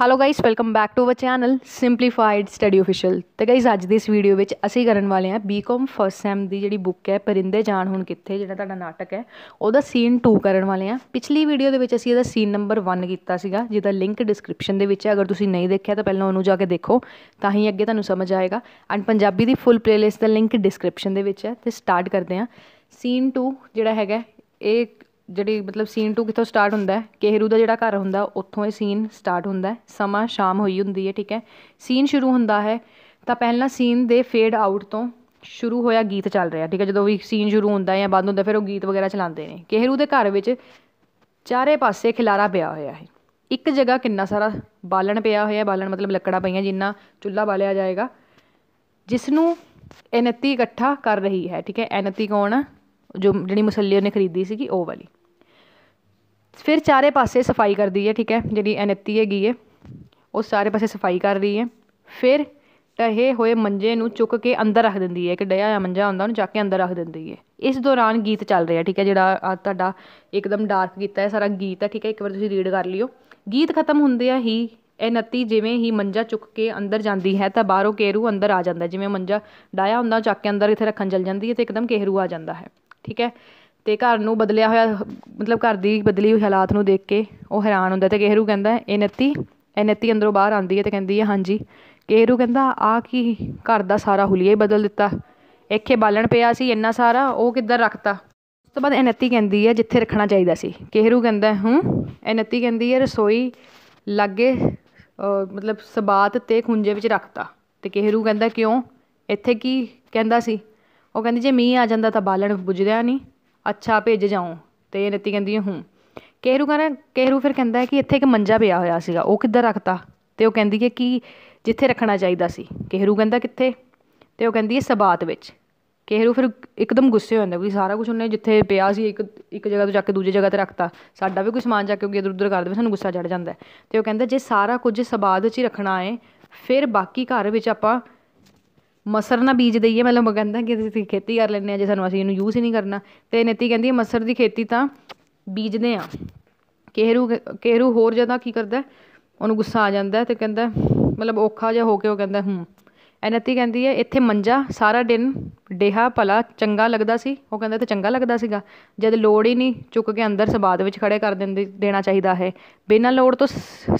hello guys welcome back to our channel simplified study official ਤੇ guys ਅੱਜ ਦੇ ਇਸ ਵੀਡੀਓ ਵਿੱਚ ਅਸੀਂ ਕਰਨ ਵਾਲੇ ਹਾਂ ਬੀਕਮ ਫਰਸਟ ਸੈਮ ਦੀ ਜਿਹੜੀ ਬੁੱਕ ਹੈ ਪਰਿੰਦੇ ਜਾਣ ਹੁਣ ਕਿੱਥੇ ਜਿਹੜਾ ਤੁਹਾਡਾ ਨਾਟਕ ਹੈ ਉਹਦਾ ਸੀਨ 2 ਕਰਨ ਵਾਲੇ ਹਾਂ ਪਿਛਲੀ ਵੀਡੀਓ ਦੇ ਵਿੱਚ ਅਸੀਂ ਇਹਦਾ ਸੀਨ ਨੰਬਰ 1 ਕੀਤਾ ਸੀਗਾ ਜਿਹਦਾ ਲਿੰਕ ਡਿਸਕ੍ਰਿਪਸ਼ਨ ਦੇ ਵਿੱਚ ਹੈ ਅਗਰ ਤੁਸੀਂ ਨਹੀਂ ਦੇਖਿਆ ਤਾਂ ਪਹਿਲਾਂ ਉਹਨੂੰ ਜਾ ਕੇ ਦੇਖੋ ਤਾਂ ਹੀ ਅੱਗੇ ਤੁਹਾਨੂੰ ਸਮਝ ਆਏਗਾ ਐਂਡ ਪੰਜਾਬੀ ਦੀ ਫੁੱਲ ਪਲੇਲਿਸਟ ਦਾ ਲਿੰਕ ਡਿਸਕ੍ਰਿਪਸ਼ਨ ਦੇ ਵਿੱਚ ਹੈ ਤੇ ਸਟਾਰਟ ਕਰਦੇ ਹਾਂ ਸੀਨ 2 ਜਿਹੜਾ ਹੈਗਾ ਇਹ ਜਿਹੜੀ ਮਤਲਬ ਸੀਨ 2 ਕਿੱਥੋਂ ਸਟਾਰਟ ਹੁੰਦਾ ਹੈ ਕੇਹਰੂ ਦਾ ਜਿਹੜਾ ਘਰ ਹੁੰਦਾ ਉੱਥੋਂ ਇਹ ਸੀਨ ਸਟਾਰਟ ਹੁੰਦਾ ਸਮਾਂ ਸ਼ਾਮ ਹੋਈ ਹੁੰਦੀ ਹੈ ਠੀਕ ਹੈ ਸੀਨ ਸ਼ੁਰੂ ਹੁੰਦਾ ਹੈ ਤਾਂ ਪਹਿਲਾਂ ਸੀਨ ਦੇ ਫੇਡ ਆਊਟ ਤੋਂ ਸ਼ੁਰੂ ਹੋਇਆ ਗੀਤ ਚੱਲ ਰਿਹਾ ਠੀਕ ਹੈ ਜਦੋਂ ਵੀ ਸੀਨ ਸ਼ੁਰੂ ਹੁੰਦਾ ਜਾਂ ਬੰਦ ਹੁੰਦਾ ਫਿਰ ਉਹ ਗੀਤ ਵਗੈਰਾ ਚਲਾਉਂਦੇ ਨੇ ਕੇਹਰੂ ਦੇ ਘਰ ਵਿੱਚ ਚਾਰੇ ਪਾਸੇ ਖਿਲਾਰਾ ਪਿਆ ਹੋਇਆ ਹੈ ਇੱਕ ਜਗ੍ਹਾ ਕਿੰਨਾ ਸਾਰਾ ਬਾਲਣ ਪਿਆ ਹੋਇਆ ਬਾਲਣ ਮਤਲਬ ਲੱਕੜਾਂ ਪਈਆਂ ਜਿੰਨਾ ਚੁੱਲ੍ਹਾ ਬਾਲਿਆ ਜਾਏਗਾ ਜਿਸ ਨੂੰ ਐਨਤੀ ਇਕੱਠਾ ਕਰ ਰਹੀ ਹੈ ਠੀਕ ਹੈ ਐਨਤੀ ਕੌਣ ਆ ਜੋ ਜਿਹੜੀ ਮਸੱਲੀ ਉਹਨੇ ਖਰੀਦੀ ਸੀਗੀ ਉਹ ਵਾਲੀ ਫਿਰ ਚਾਰੇ ਪਾਸੇ ਸਫਾਈ ਕਰਦੀ ਹੈ ਠੀਕ ਹੈ ਜਿਹੜੀ ਅਨਿੱਤੀ ਹੈਗੀ ਹੈ ਉਹ ਸਾਰੇ ਪਾਸੇ ਸਫਾਈ ਕਰ ਰਹੀ ਹੈ ਫਿਰ ਟਹੇ ਹੋਏ ਮੰਜੇ ਨੂੰ ਚੁੱਕ ਕੇ ਅੰਦਰ ਰੱਖ ਦਿੰਦੀ ਹੈ ਕਿ ਡਿਆ ਹੋਇਆ ਮੰਜਾ ਹੁੰਦਾ ਉਹਨੂੰ ਚੱਕ ਕੇ ਅੰਦਰ ਰੱਖ ਦਿੰਦੀ ਹੈ ਇਸ ਦੌਰਾਨ ਗੀਤ ਚੱਲ ਰਿਹਾ ਠੀਕ ਹੈ ਜਿਹੜਾ ਆ ਤੁਹਾਡਾ ਇੱਕਦਮ ਡਾਰਕ ਕੀਤਾ ਹੈ ਸਾਰਾ ਗੀਤ ਹੈ ਠੀਕ ਹੈ ਇੱਕ ਵਾਰ ਤੁਸੀਂ ਰੀਡ ਕਰ ਲਿਓ ਗੀਤ ਖਤਮ ਆ ਹੀ ਇਹ ਨੱਤੀ ਜਿਵੇਂ ਹੀ ਮੰਜਾ ਚੁੱਕ ਕੇ ਅੰਦਰ ਜਾਂਦੀ ਹੈ ਤਾਂ ਬਾਹਰੋਂ ਕੇਰੂ ਅੰਦਰ ਆ ਜਾਂਦਾ ਜਿਵੇਂ ਮੰਜਾ ਡਾਇਆ ਹੁੰਦਾ ਚੱਕ ਕੇ ਅੰਦਰ ਇੱਥੇ ਰੱਖਣ ਚਲ ਜਾਂਦੀ ਹੈ ਤੇ ਇੱਕਦਮ ਕੇਰੂ ਆ ਜਾਂਦਾ ਹੈ ਠੀਕ ਹੈ ਤੇ ਘਰ ਨੂੰ ਬਦਲਿਆ ਹੋਇਆ ਮਤਲਬ ਘਰ ਦੀ ਬਦਲੀ ਹੋਈ ਹਾਲਾਤ ਨੂੰ ਦੇਖ ਕੇ ਉਹ ਹੈਰਾਨ ਹੁੰਦਾ ਤੇ ਕਿਹਰੂ ਕਹਿੰਦਾ ਇਹ ਨੱਤੀ ਇਹ ਨੱਤੀ ਅੰਦਰੋਂ ਬਾਹਰ ਆਉਂਦੀ ਹੈ ਤੇ ਕਹਿੰਦੀ ਹੈ ਹਾਂਜੀ ਕਿਹਰੂ ਕਹਿੰਦਾ ਆ ਕੀ ਘਰ ਦਾ ਸਾਰਾ ਹੁਲੀਆ ਹੀ ਬਦਲ ਦਿੱਤਾ ਇੱਥੇ ਬਾਲਣ ਪਿਆ ਸੀ ਇੰਨਾ ਸਾਰਾ ਉਹ ਕਿੱਧਰ ਰੱਖਤਾ ਉਸ ਤੋਂ ਬਾਅਦ ਨੱਤੀ ਕਹਿੰਦੀ ਹੈ ਜਿੱਥੇ ਰੱਖਣਾ ਚਾਹੀਦਾ ਸੀ ਕਿਹਰੂ ਕਹਿੰਦਾ ਹੂੰ ਨੱਤੀ ਕਹਿੰਦੀ ਹੈ ਰਸੋਈ ਲਾਗੇ ਮਤਲਬ ਸਬਾਤ ਤੇ ਖੁੰਝੇ ਵਿੱਚ ਰੱਖਤਾ ਤੇ ਕਿਹਰੂ ਕਹਿੰਦਾ ਕਿਉਂ ਇੱਥੇ ਕੀ ਕਹਿੰਦਾ ਸੀ ਉਹ ਕਹਿੰਦੀ ਜੇ ਮੀਂਹ ਆ ਜਾਂਦਾ ਤਾਂ ਬਾਲਣ ਬੁਝਦਿਆ ਨਹੀਂ ਅੱਛਾ ਭੇਜ ਜਾਉ ਤੇ ਰਿਤੀ ਕਹਿੰਦੀ ਹੂੰ ਕੇਰੂ ਕਹਿੰਦਾ ਕੇਰੂ ਫਿਰ ਕਹਿੰਦਾ ਕਿ ਇੱਥੇ ਇੱਕ ਮੰਜਾ ਪਿਆ ਹੋਇਆ ਸੀਗਾ ਉਹ ਕਿੱਧਰ ਰੱਖਤਾ ਤੇ ਉਹ ਕਹਿੰਦੀ ਹੈ ਕਿ ਜਿੱਥੇ ਰੱਖਣਾ ਚਾਹੀਦਾ ਸੀ ਕੇਰੂ ਕਹਿੰਦਾ ਕਿੱਥੇ ਤੇ ਉਹ ਕਹਿੰਦੀ ਹੈ ਸਬਾਤ ਵਿੱਚ ਕੇਰੂ ਫਿਰ ਇੱਕਦਮ ਗੁੱਸੇ ਹੋ ਜਾਂਦਾ ਕਿ ਸਾਰਾ ਕੁਝ ਉਹਨੇ ਜਿੱਥੇ ਪਿਆ ਸੀ ਇੱਕ ਇੱਕ ਜਗ੍ਹਾ ਤੋਂ ਚੱਕ ਕੇ ਦੂਜੀ ਜਗ੍ਹਾ 'ਤੇ ਰੱਖਤਾ ਸਾਡਾ ਵੀ ਕੋਈ ਸਮਾਨ ਚੱਕ ਕੇ ਇਧਰ ਉੱਧਰ ਕਰ ਦੇਵੇ ਸਾਨੂੰ ਗੁੱਸਾ ਚੜ ਜਾਂਦਾ ਤੇ ਉਹ ਕਹਿੰਦਾ ਜੇ ਸਾਰਾ ਕੁਝ ਸਬਾਤ ਵਿੱਚ ਹੀ ਰੱਖਣਾ ਹੈ ਫਿਰ ਬਾਕੀ ਘਰ ਵਿੱਚ ਆਪਾਂ ਮਸਰ ਨਾ ਬੀਜ ਦਈਏ ਮਤਲਬ ਉਹ ਕਹਿੰਦਾ ਕਿ ਅਸੀਂ ਖੇਤੀ ਕਰ ਲੈਣੇ ਆ ਜੇ ਸਾਨੂੰ ਅਸੀਂ ਇਹਨੂੰ ਯੂਜ਼ ਹੀ ਨਹੀਂ ਕਰਨਾ ਤੇ ਨੀਤੀ ਕਹਿੰਦੀ ਮਸਰ ਦੀ ਖੇਤੀ ਤਾਂ ਬੀਜਦੇ ਆ ਕੇਹਰੂ ਕੇਹਰੂ ਹੋਰ ਜ਼ਿਆਦਾ ਕੀ ਕਰਦਾ ਉਹਨੂੰ ਗੁੱਸਾ ਆ ਜਾਂਦਾ ਤੇ ਕਹਿੰਦਾ ਮਤਲਬ ਔਖਾ ਜਿਹਾ ਹੋ ਕੇ ਉਹ ਕਹਿੰਦਾ ਹੂੰ ਅਨਤੀ ਕਹਿੰਦੀ ਹੈ ਇੱਥੇ ਮੰਜਾ ਸਾਰਾ ਦਿਨ ਡੇਹਾ ਭਲਾ ਚੰਗਾ ਲੱਗਦਾ ਸੀ ਉਹ ਕਹਿੰਦਾ ਤੇ ਚੰਗਾ ਲੱਗਦਾ ਸੀਗਾ ਜਦ ਲੋੜ ਹੀ ਨਹੀਂ ਚੁੱਕ ਕੇ ਅੰਦਰ ਸਬਾਦ ਵਿੱਚ ਖੜੇ ਕਰ ਦਿੰਦੇ ਦੇਣਾ ਚਾਹੀਦਾ ਹੈ ਬਿਨਾਂ ਲੋੜ ਤੋਂ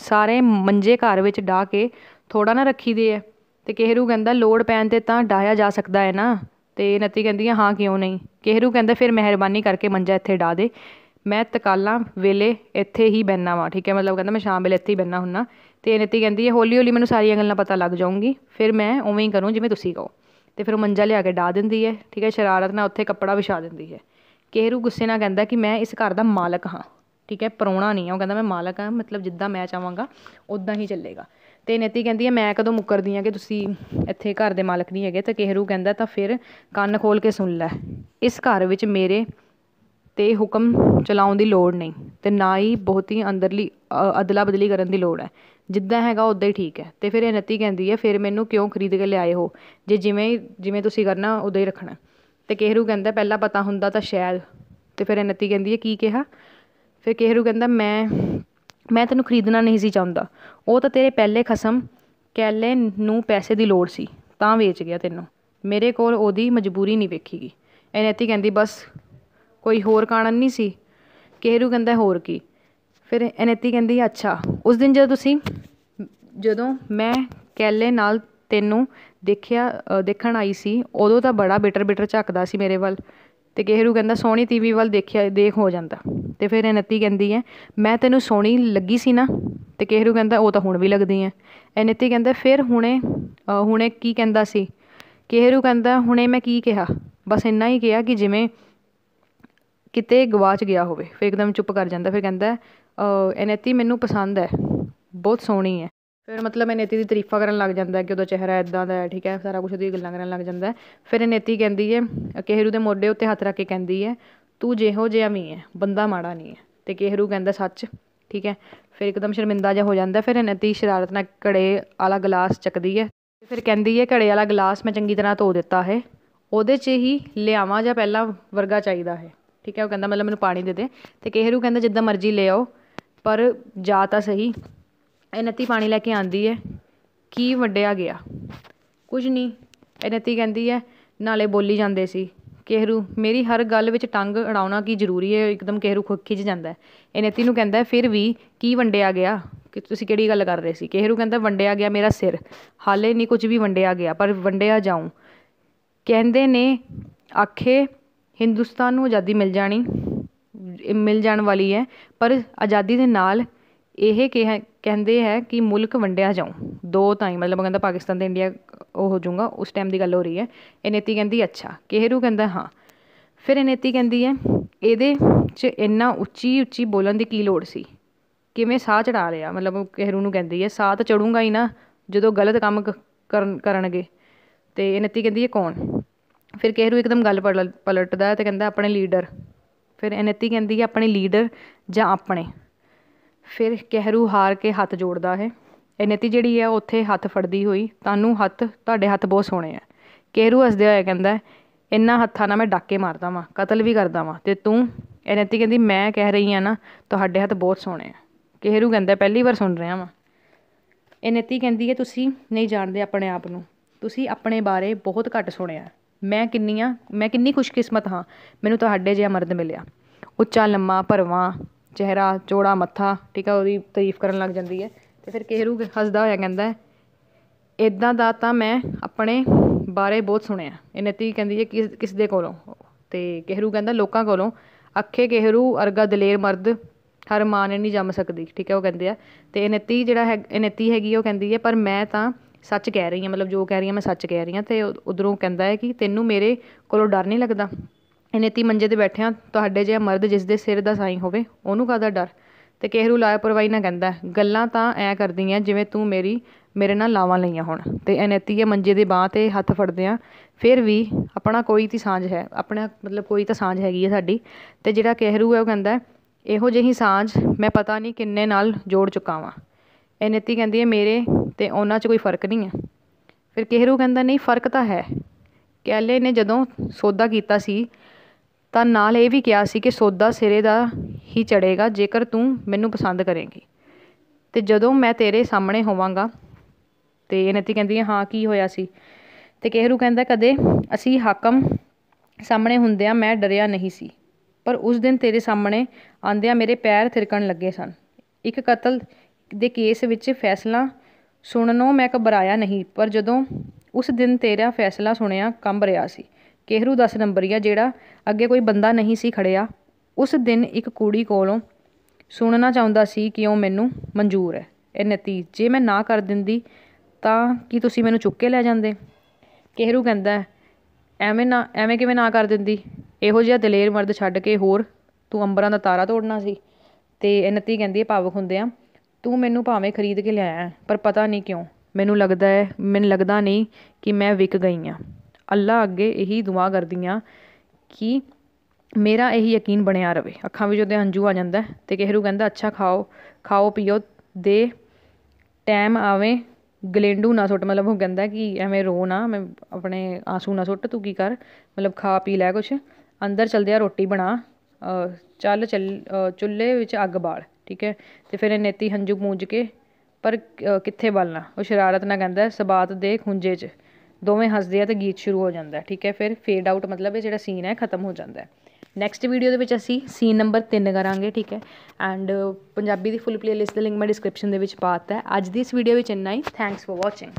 ਸਾਰੇ ਮੰਜੇ ਘਰ ਵਿੱਚ ਢਾ ਕੇ ਥੋੜਾ ਨਾ ਰੱਖੀ ਦੇ ਹੈ ਤੇ ਕੇਹਰੂ ਕਹਿੰਦਾ ਲੋੜ ਪੈਣ 'ਤੇ ਤਾਂ ਡਾਹਿਆ ਜਾ ਸਕਦਾ ਹੈ ਨਾ ਤੇ ਨਤੀ ਕਹਿੰਦੀ ਹੈ ਹਾਂ ਕਿਉਂ ਨਹੀਂ ਕੇਹਰੂ ਕਹਿੰਦਾ ਫਿਰ ਮਿਹਰਬਾਨੀ ਕਰਕੇ ਮੰਜਾ ਇੱਥੇ ਡਾ ਦੇ ਮੈਂ ਤਕਾਲਾਂ ਵੇਲੇ ਇੱਥੇ ਹੀ ਬੈਨਾ ਵਾਂ ਠੀਕ ਹੈ ਮਤਲਬ ਕਹਿੰਦਾ ਮੈਂ ਸ਼ਾਮ ਵੇਲੇ ਇੱਥੇ ਹੀ ਬੈਨਾ ਹੁੰਨਾ ਤੇ ਨਤੀ ਕਹਿੰਦੀ ਹੈ ਹੌਲੀ ਹੌਲੀ ਮੈਨੂੰ ਸਾਰੀਆਂ ਗੱਲਾਂ ਪਤਾ ਲੱਗ ਜਾਊਂਗੀ ਫਿਰ ਮੈਂ ਉਵੇਂ ਹੀ ਕਰੂੰ ਜਿਵੇਂ ਤੁਸੀਂ ਕਹੋ ਤੇ ਫਿਰ ਉਹ ਮੰਜਾ ਲਿਆ ਕੇ ਡਾ ਦਿੰਦੀ ਹੈ ਠੀਕ ਹੈ ਸ਼ਰਾਰਤ ਨਾਲ ਉੱਥੇ ਕੱਪੜਾ ਵਿਛਾ ਦਿੰਦੀ ਹੈ ਕੇਹਰੂ ਗੁੱਸੇ ਨਾਲ ਕਹਿੰਦਾ ਕਿ ਮੈਂ ਇਸ ਘਰ ਦਾ ਮਾਲਕ ਹਾਂ ਠੀਕ ਹੈ ਪਰੋਣਾ ਨਹੀਂ ਹੈ ਉਹ ਕਹਿੰਦਾ ਮੈਂ ਮਾਲਕ ਹਾਂ ਮਤਲਬ ਜਿੱਦਾਂ ਮੈਂ ਚਾਹਾਂਗਾ ਉਦਾਂ ਹੀ ਚੱਲੇਗਾ ਤੇ ਨੇਤੀ ਕਹਿੰਦੀ ਹੈ ਮੈਂ ਕਦੋਂ ਮੁੱਕਰਦੀ ਆ ਕਿ ਤੁਸੀਂ ਇੱਥੇ ਘਰ ਦੇ ਮਾਲਕ ਨਹੀਂ ਹੈਗੇ ਤਾਂ ਕੇਹਰੂ ਕਹਿੰਦਾ ਤਾਂ ਫਿਰ ਕੰਨ ਖੋਲ ਕੇ ਸੁਣ ਲੈ ਇਸ ਘਰ ਵਿੱਚ ਮੇਰੇ 'ਤੇ ਹੁਕਮ ਚਲਾਉਣ ਦੀ ਲੋੜ ਨਹੀਂ ਤੇ ਨਾ ਹੀ ਬਹੁਤੀ ਅੰਦਰਲੀ ਅਦਲਾ ਬਦਲੀ ਕਰਨ ਦੀ ਲੋੜ ਹੈ ਜਿੱਦਾਂ ਹੈਗਾ ਉਦਾਂ ਹੀ ਠੀਕ ਹੈ ਤੇ ਫਿਰ ਇਹ ਨਤੀ ਕਹਿੰਦੀ ਹੈ ਫਿਰ ਮੈਨੂੰ ਕਿਉਂ ਖਰੀਦ ਕੇ ਲਿਆਏ ਹੋ ਜੇ ਜਿਵੇਂ ਜਿਵੇਂ ਤੁਸੀਂ ਕਰਨਾ ਉਦਾਂ ਹੀ ਰੱਖਣਾ ਤੇ ਕੇਹਰੂ ਕਹਿੰਦਾ ਪਹਿਲਾਂ ਪਤਾ ਹੁੰਦਾ ਤਾਂ ਸ਼ਾਇਦ ਤੇ ਫਿਰ ਇਹ ਨਤੀ ਕਹਿੰਦੀ ਹੈ ਕੀ ਕਿਹਾ ਫਿਰ ਕੇਹਰੂ ਕਹਿੰਦਾ ਮੈਂ ਮੈਂ ਤੈਨੂੰ ਖਰੀਦਣਾ ਨਹੀਂ ਸੀ ਚਾਹੁੰਦਾ ਉਹ ਤਾਂ ਤੇਰੇ ਪਹਿਲੇ ਖਸਮ ਕੈਲੇ ਨੂੰ ਪੈਸੇ ਦੀ ਲੋੜ ਸੀ ਤਾਂ ਵੇਚ ਗਿਆ ਤੈਨੂੰ ਮੇਰੇ ਕੋਲ ਉਹਦੀ ਮਜਬੂਰੀ ਨਹੀਂ ਵੇਖੀਗੀ ਐਨੇਤੀ ਕਹਿੰਦੀ ਬਸ ਕੋਈ ਹੋਰ ਕਾਰਨ ਨਹੀਂ ਸੀ ਕਿਹਰੂ ਕਹਿੰਦਾ ਹੋਰ ਕੀ ਫਿਰ ਐਨੇਤੀ ਕਹਿੰਦੀ ਅੱਛਾ ਉਸ ਦਿਨ ਜਦੋਂ ਤੁਸੀਂ ਜਦੋਂ ਮੈਂ ਕੈਲੇ ਨਾਲ ਤੈਨੂੰ ਦੇਖਿਆ ਦੇਖਣ ਆਈ ਸੀ ਉਦੋਂ ਤਾਂ ਬੜਾ ਬਿਟਰ ਬਿਟਰ ਝੱਕਦਾ ਸੀ ਮੇਰੇ ਵੱਲ ਤੇ ਕੇਹਰੂ ਕਹਿੰਦਾ ਸੋਹਣੀ ਤੀਵੀਂ ਵੱਲ ਦੇਖਿਆ ਦੇਖ ਹੋ ਜਾਂਦਾ ਤੇ ਫਿਰ ਇਨਤੀ ਕਹਿੰਦੀ ਹੈ ਮੈਂ ਤੈਨੂੰ ਸੋਹਣੀ ਲੱਗੀ ਸੀ ਨਾ ਤੇ ਕੇਹਰੂ ਕਹਿੰਦਾ ਉਹ ਤਾਂ ਹੁਣ ਵੀ ਲੱਗਦੀ ਹੈ ਇਨਤੀ ਕਹਿੰਦਾ ਫਿਰ ਹੁਣੇ ਹੁਣੇ ਕੀ ਕਹਿੰਦਾ ਸੀ ਕੇਹਰੂ ਕਹਿੰਦਾ ਹੁਣੇ ਮੈਂ ਕੀ ਕਿਹਾ ਬਸ ਇੰਨਾ ਹੀ ਕਿਹਾ ਕਿ ਜਿਵੇਂ ਕਿਤੇ ਗਵਾਚ ਗਿਆ ਹੋਵੇ ਫਿਰ ਇੱਕਦਮ ਚੁੱਪ ਕਰ ਜਾਂਦਾ ਫਿਰ ਕਹਿੰਦਾ ਇਨਤੀ ਮੈਨੂੰ ਪਸੰਦ ਹੈ ਬਹੁਤ ਸੋਹਣੀ ਹੈ ਫਿਰ ਮਤਲਬ ਇਹ ਨੇਤੀ ਦੀ ਤਾਰੀਫਾਂ ਕਰਨ ਲੱਗ ਜਾਂਦਾ ਕਿ ਉਹਦਾ ਚਿਹਰਾ ਇਦਾਂ ਦਾ ਹੈ ਠੀਕ ਹੈ ਸਾਰਾ ਕੁਝ ਉਹਦੀ ਗੱਲਾਂ ਕਰਨ ਲੱਗ ਜਾਂਦਾ ਫਿਰ ਇਹ ਨੇਤੀ ਕਹਿੰਦੀ ਹੈ ਕੇਹਰੂ ਦੇ ਮੋਢੇ ਉੱਤੇ ਹੱਥ ਰੱਖ ਕੇ ਕਹਿੰਦੀ ਹੈ ਤੂੰ ਜਿਹੋ ਜਿਹਾ ਵੀ ਹੈ ਬੰਦਾ ਮਾੜਾ ਨਹੀਂ ਹੈ ਤੇ ਕੇਹਰੂ ਕਹਿੰਦਾ ਸੱਚ ਠੀਕ ਹੈ ਫਿਰ ਇੱਕਦਮ ਸ਼ਰਮਿੰਦਾ ਜਿਹਾ ਹੋ ਜਾਂਦਾ ਫਿਰ ਇਹ ਨੇਤੀ ਸ਼ਰਾਰਤ ਨਾਲ ਘੜੇ ਵਾਲਾ ਗਲਾਸ ਚੱਕਦੀ ਹੈ ਫਿਰ ਕਹਿੰਦੀ ਹੈ ਘੜੇ ਵਾਲਾ ਗਲਾਸ ਮੈਂ ਚੰਗੀ ਤਰ੍ਹਾਂ ਧੋ ਦਿੱਤਾ ਹੈ ਉਹਦੇ 'ਚ ਹੀ ਲਿਆਵਾਂ ਜਾਂ ਪਹਿਲਾਂ ਵਰਗਾ ਚਾਹੀਦਾ ਹੈ ਠੀਕ ਹੈ ਉਹ ਕਹਿੰਦਾ ਮਤਲਬ ਮੈਨੂੰ ਪਾਣੀ ਦੇ ਦੇ ਤੇ ਕੇਹਰੂ ਕਹਿੰਦਾ ਜਿੱਦਾਂ ਮਰਜ਼ੀ ਲੈ ਆਓ ਪਰ ਜਾ ਤਾਂ ਸਹੀ ਇਹ ਪਾਣੀ ਲੈ ਕੇ ਆਂਦੀ ਹੈ ਕੀ ਵੱਡਿਆ ਗਿਆ ਕੁਝ ਨਹੀਂ ਇਹ ਕਹਿੰਦੀ ਹੈ ਨਾਲੇ ਬੋਲੀ ਜਾਂਦੇ ਸੀ ਕੇਹਰੂ ਮੇਰੀ ਹਰ ਗੱਲ ਵਿੱਚ ਟੰਗ ਅੜਾਉਣਾ ਕੀ ਜ਼ਰੂਰੀ ਹੈ ਇੱਕਦਮ ਕੇਹਰੂ ਖਿੱਚ ਜਾਂਦਾ ਇਹ ਨੂੰ ਕਹਿੰਦਾ ਫਿਰ ਵੀ ਕੀ ਵੰਡਿਆ ਗਿਆ ਕਿ ਤੁਸੀਂ ਕਿਹੜੀ ਗੱਲ ਕਰ ਰਹੇ ਸੀ ਕੇਹਰੂ ਕਹਿੰਦਾ ਵੰਡਿਆ ਗਿਆ ਮੇਰਾ ਸਿਰ ਹਾਲੇ ਨਹੀਂ ਕੁਝ ਵੀ ਵੰਡਿਆ ਗਿਆ ਪਰ ਵੰਡਿਆ ਜਾਉਂ ਕਹਿੰਦੇ ਨੇ ਆਖੇ ਹਿੰਦੁਸਤਾਨ ਨੂੰ ਆਜ਼ਾਦੀ ਮਿਲ ਜਾਣੀ ਮਿਲ ਜਾਣ ਵਾਲੀ ਹੈ ਪਰ ਆਜ਼ਾਦੀ ਦੇ ਨਾਲ ਇਹ ਕਿਹਾ ਕਹਿੰਦੇ ਹੈ ਕਿ ਮੁਲਕ ਵੰਡਿਆ ਜਾਉ ਦੋ ਤਾਂ ਮਤਲਬ ਉਹ ਕਹਿੰਦਾ ਪਾਕਿਸਤਾਨ ਤੇ ਇੰਡੀਆ ਉਹ ਹੋ ਜਾਊਗਾ ਉਸ ਟਾਈਮ ਦੀ ਗੱਲ ਹੋ ਰਹੀ ਹੈ ਇਨੇਤੀ ਕਹਿੰਦੀ ਅੱਛਾ ਕਿਹਰੂ ਕਹਿੰਦਾ ਹਾਂ ਫਿਰ ਇਨੇਤੀ ਕਹਿੰਦੀ ਹੈ ਇਹਦੇ 'ਚ ਇੰਨਾ ਉੱਚੀ ਉੱਚੀ ਬੋਲਣ ਦੀ ਕੀ ਲੋੜ ਸੀ ਕਿਵੇਂ ਸਾਹ ਚੜਾ ਲਿਆ ਮਤਲਬ ਕਿਹਰੂ ਨੂੰ ਕਹਿੰਦੀ ਹੈ ਸਾਹ ਤਾਂ ਚੜੂਗਾ ਹੀ ਨਾ ਜਦੋਂ ਗਲਤ ਕੰਮ ਕਰਨ ਕਰਨਗੇ ਇਹ ਇਨੇਤੀ ਕਹਿੰਦੀ ਹੈ ਕੌਣ ਫਿਰ ਕਿਹਰੂ ਇੱਕਦਮ ਗੱਲ ਪਲਟਦਾ ਤੇ ਕਹਿੰਦਾ ਆਪਣੇ ਲੀਡਰ ਫਿਰ ਇਨੇਤੀ ਕਹਿੰਦੀ ਹੈ ਆਪਣੇ ਲੀਡਰ ਜਾਂ ਆਪਣੇ ਫਿਰ ਕਹਿਰੂ ਹਾਰ ਕੇ ਹੱਥ ਜੋੜਦਾ ਹੈ ਇਨਤੀ ਜਿਹੜੀ ਹੈ ਉੱਥੇ ਹੱਥ ਫੜਦੀ ਹੋਈ ਤੁਹਾਨੂੰ ਹੱਥ ਤੁਹਾਡੇ ਹੱਥ ਬਹੁਤ ਸੋਹਣੇ ਆ ਕਹਿਰੂ ਹੱਸਦੇ ਹੋਏ ਕਹਿੰਦਾ ਇੰਨਾ ਹੱਥਾਂ ਨਾਲ ਮੈਂ ਡਾਕੇ ਮਾਰਦਾ ਵਾਂ ਕਤਲ ਵੀ ਕਰਦਾ ਵਾਂ ਤੇ ਤੂੰ ਇਨਤੀ ਕਹਿੰਦੀ ਮੈਂ ਕਹਿ ਰਹੀ ਆ ਨਾ ਤੁਹਾਡੇ ਹੱਥ ਬਹੁਤ ਸੋਹਣੇ ਆ ਕਹਿਰੂ ਕਹਿੰਦਾ ਪਹਿਲੀ ਵਾਰ ਸੁਣ ਰਿਹਾ ਵਾਂ ਇਨਤੀ ਕਹਿੰਦੀ ਹੈ ਤੁਸੀਂ ਨਹੀਂ ਜਾਣਦੇ ਆਪਣੇ ਆਪ ਨੂੰ ਤੁਸੀਂ ਆਪਣੇ ਬਾਰੇ ਬਹੁਤ ਘੱਟ ਸੁਣਿਆ ਮੈਂ ਕਿੰਨੀਆਂ ਮੈਂ ਕਿੰਨੀ ਖੁਸ਼ਕਿਸਮਤ ਹਾਂ ਮੈਨੂੰ ਤੁਹਾਡੇ ਜਿਹਾ ਮਰਦ ਮਿਲਿਆ ਉੱਚਾ ਲੰਮਾ ਪਰਵਾ ਚਿਹਰਾ ਚੋੜਾ ਮੱਥਾ ਠੀਕ ਆ ਉਹਦੀ ਤਾਰੀਫ ਕਰਨ ਲੱਗ ਜਾਂਦੀ ਹੈ ਤੇ ਫਿਰ ਕੇਹਰੂ ਹੱਸਦਾ ਹੋਇਆ ਕਹਿੰਦਾ ਇਦਾਂ ਦਾ ਤਾਂ ਮੈਂ ਆਪਣੇ ਬਾਰੇ ਬਹੁਤ ਸੁਣਿਆ ਇਹ ਨਤੀ ਕਹਿੰਦੀ ਹੈ ਕਿਸ ਕਿਸ ਦੇ ਕੋਲੋਂ ਤੇ ਕਿਹਰੂ ਕਹਿੰਦਾ ਲੋਕਾਂ ਕੋਲੋਂ ਅੱਖੇ ਕਿਹਰੂ ਅਰਗਾ ਦਲੇਰ ਮਰਦ ਹਰ ਮਾਂ ਨੇ ਨਹੀਂ ਜੰਮ ਸਕਦੀ ਠੀਕ ਹੈ ਉਹ ਕਹਿੰਦੇ ਆ ਇਹ ਇਨਤੀ ਜਿਹੜਾ ਹੈ ਇਨਤੀ ਹੈਗੀ ਉਹ ਕਹਿੰਦੀ ਹੈ ਪਰ ਮੈਂ ਤਾਂ ਸੱਚ ਕਹਿ ਰਹੀ ਹਾਂ ਮਤਲਬ ਜੋ ਕਹਿ ਰਹੀ ਹਾਂ ਮੈਂ ਸੱਚ ਕਹਿ ਰਹੀ ਹਾਂ ਤੇ ਉਧਰੋਂ ਕਹਿੰਦਾ ਹੈ ਕਿ ਤੈਨੂੰ ਮੇਰੇ ਕੋਲੋਂ ਡਰ ਨਹੀਂ ਲੱਗਦਾ ਤੀ ਮੰਜੇ 'ਤੇ ਬੈਠਿਆਂ ਤੁਹਾਡੇ ਜਿਹਾ ਮਰਦ ਜਿਸ ਦੇ ਸਿਰ ਦਾ ਸਾਈ ਹੋਵੇ ਉਹਨੂੰ ਕਾਦਾ ਡਰ ਅਤੇ ਕਿਹਰੂ ਪਰਵਾਈ ਨਾ ਕਹਿੰਦਾ ਗੱਲਾਂ ਤਾਂ ਐ ਕਰਦੀਆਂ ਜਿਵੇਂ ਤੂੰ ਮੇਰੀ ਮੇਰੇ ਨਾਲ ਲਾਵਾਂ ਲਈਆਂ ਹੋਣ ਅਤੇ ਇਹ ਮੰਜੇ ਦੇ ਬਾਹ 'ਤੇ ਹੱਥ ਫੜਦੇ ਆ ਫਿਰ ਵੀ ਆਪਣਾ ਕੋਈ ਤਾਂ ਸਾਂਝ ਹੈ ਆਪਣਾ ਮਤਲਬ ਕੋਈ ਤਾਂ ਸਾਂਝ ਹੈਗੀ ਹੈ ਸਾਡੀ ਤੇ ਜਿਹੜਾ ਕਿਹਰੂ ਹੈ ਉਹ ਕਹਿੰਦਾ ਇਹੋ ਜਿਹੀ ਸਾਂਝ ਮੈਂ ਪਤਾ ਨਹੀਂ ਕਿੰਨੇ ਨਾਲ ਜੋੜ ਚੁੱਕਾ ਵਾਂ ਇਨੇਤੀ ਕਹਿੰਦੀ ਹੈ ਮੇਰੇ ਤੇ ਉਹਨਾਂ 'ਚ ਕੋਈ ਫਰਕ ਨਹੀਂ ਹੈ ਫਿਰ ਕਿਹਰੂ ਕਹਿੰਦਾ ਨਹੀਂ ਫਰਕ ਤਾਂ ਹੈ ਕੈਲੇ ਨੇ ਜਦੋਂ ਸੌਦਾ ਕੀਤਾ ਸੀ ਤਾਂ ਨਾਲ ਇਹ ਵੀ ਕਿਹਾ ਸੀ ਕਿ ਸੌਦਾ ਸਿਰੇ ਦਾ ਹੀ ਚੜੇਗਾ ਜੇਕਰ ਤੂੰ ਮੈਨੂੰ ਪਸੰਦ ਕਰੇਂਗੀ ਤੇ ਜਦੋਂ ਮੈਂ ਤੇਰੇ ਸਾਹਮਣੇ ਹੋਵਾਂਗਾ ਇਹ ਨਤੀ ਕਹਿੰਦੀ ਹੈ ਹਾਂ ਕੀ ਹੋਇਆ ਸੀ ਤੇ ਕਿਹਰੂ ਕਹਿੰਦਾ ਕਦੇ ਅਸੀਂ ਹਾਕਮ ਸਾਹਮਣੇ ਹੁੰਦਿਆਂ ਮੈਂ ਡਰਿਆ ਨਹੀਂ ਸੀ ਪਰ ਉਸ ਦਿਨ ਤੇਰੇ ਸਾਹਮਣੇ ਆਂਦਿਆਂ ਮੇਰੇ ਪੈਰ ਥਿਰਕਣ ਲੱਗੇ ਸਨ ਇੱਕ ਕਤਲ ਦੇ ਕੇਸ ਵਿੱਚ ਫੈਸਲਾ ਸੁਣਨੋਂ ਮੈਂ ਘਬਰਾਇਆ ਨਹੀਂ ਪਰ ਜਦੋਂ ਉਸ ਦਿਨ ਤੇਰਾ ਫੈਸਲਾ ਸੁਣਿਆ ਕੰਬ ਰਿਹਾ ਸੀ ਕੇਹਰੂ 10 ਨੰਬਰੀਆ ਜਿਹੜਾ ਅੱਗੇ ਕੋਈ ਬੰਦਾ ਨਹੀਂ ਸੀ ਖੜਿਆ ਉਸ ਦਿਨ ਇੱਕ ਕੁੜੀ ਕੋਲੋਂ ਸੁਣਨਾ ਚਾਹੁੰਦਾ ਸੀ ਕਿ ਉਹ ਮੈਨੂੰ ਮਨਜ਼ੂਰ ਹੈ ਇਹ ਨਤੀਜੇ ਮੈਂ ਨਾ ਕਰ ਦਿੰਦੀ ਤਾਂ ਕੀ ਤੁਸੀਂ ਮੈਨੂੰ ਚੁੱਕ ਕੇ ਲੈ ਜਾਂਦੇ ਕੇਹਰੂ ਕਹਿੰਦਾ ਐਵੇਂ ਨਾ ਐਵੇਂ ਕਿਵੇਂ ਨਾ ਕਰ ਦਿੰਦੀ ਇਹੋ ਜਿਹਾ ਦਲੇਰ ਮਰਦ ਛੱਡ ਕੇ ਹੋਰ ਤੂੰ ਅੰਬਰਾਂ ਦਾ ਤਾਰਾ ਤੋੜਨਾ ਸੀ ਤੇ ਇਹ ਨਤੀ ਕਹਿੰਦੀ ਹੈ ਭਾਵਕ ਹੁੰਦੇ ਆ ਤੂੰ ਮੈਨੂੰ ਭਾਵੇਂ ਖਰੀਦ ਕੇ ਲਿਆਇਆ ਪਰ ਪਤਾ ਨਹੀਂ ਕਿਉਂ ਮੈਨੂੰ ਲੱਗਦਾ ਹੈ ਮੈਨੂੰ ਲੱਗਦਾ ਨਹੀਂ ਕਿ ਮੈਂ ਵਿਕ ਗਈ ਆ ਅੱਲਾ ਅੱਗੇ ਇਹੀ ਦੁਆ ਕਰਦੀ ਹਾਂ ਕਿ ਮੇਰਾ ਇਹੀ ਯਕੀਨ ਬਣਿਆ ਰਵੇ ਅੱਖਾਂ ਵਿੱਚ ਉਹਦੇ ਹੰਝੂ ਆ ਜਾਂਦਾ ਤੇ ਕਿਹਰੂ ਕਹਿੰਦਾ ਅੱਛਾ ਖਾਓ ਖਾਓ ਪੀਓ ਦੇ ਟਾਈਮ ਆਵੇ ਗਲੇਂਡੂ ਨਾ ਸੁੱਟ ਮਤਲਬ ਉਹ ਕਹਿੰਦਾ ਕਿ ਐਵੇਂ ਰੋ ਨਾ ਮੈਂ ਆਪਣੇ ਆਸੂ ਨਾ ਸੁੱਟ ਤੂੰ ਕੀ ਕਰ ਮਤਲਬ ਖਾ ਪੀ ਲੈ ਕੁਛ ਅੰਦਰ ਚਲਦੇ ਆ ਰੋਟੀ ਬਣਾ ਚੱਲ ਚੱਲ ਚੁੱਲ੍ਹੇ ਵਿੱਚ ਅੱਗ ਬਾਲ ਠੀਕ ਹੈ ਤੇ ਫਿਰ ਨੇਤੀ ਹੰਝੂ ਪੂੰਝ ਕੇ ਪਰ ਕਿੱਥੇ ਬਲਣਾ ਉਹ ਸ਼ਰਾਰਤ ਨਾਲ ਕਹਿੰਦਾ ਸਬਾਤ ਦੇ ਖੁੰਝੇ 'ਚ ਦੋਵੇਂ ਹੱਸਦੇ ਆ ਤੇ ਗੀਤ ਸ਼ੁਰੂ ਹੋ ਜਾਂਦਾ ਠੀਕ ਹੈ ਫਿਰ ਫੇਡ ਆਊਟ ਮਤਲਬ ਇਹ ਜਿਹੜਾ ਸੀਨ ਹੈ ਖਤਮ ਹੋ ਜਾਂਦਾ ਨੈਕਸਟ ਵੀਡੀਓ ਦੇ ਵਿੱਚ ਅਸੀਂ ਸੀਨ ਨੰਬਰ 3 ਕਰਾਂਗੇ ਠੀਕ ਹੈ ਐਂਡ ਪੰਜਾਬੀ ਦੀ ਫੁੱਲ ਪਲੇਲਿਸਟ ਦਾ ਲਿੰਕ ਮੈਂ ਡਿਸਕ੍ਰਿਪਸ਼ਨ ਦੇ ਵਿੱਚ ਪਾਤਾ ਹੈ ਅੱਜ ਦੀ ਇਸ ਵੀਡੀਓ ਵਿੱਚ ਇੰਨਾ ਹੀ ਥੈਂਕਸ ਫॉर ਵਾਚਿੰਗ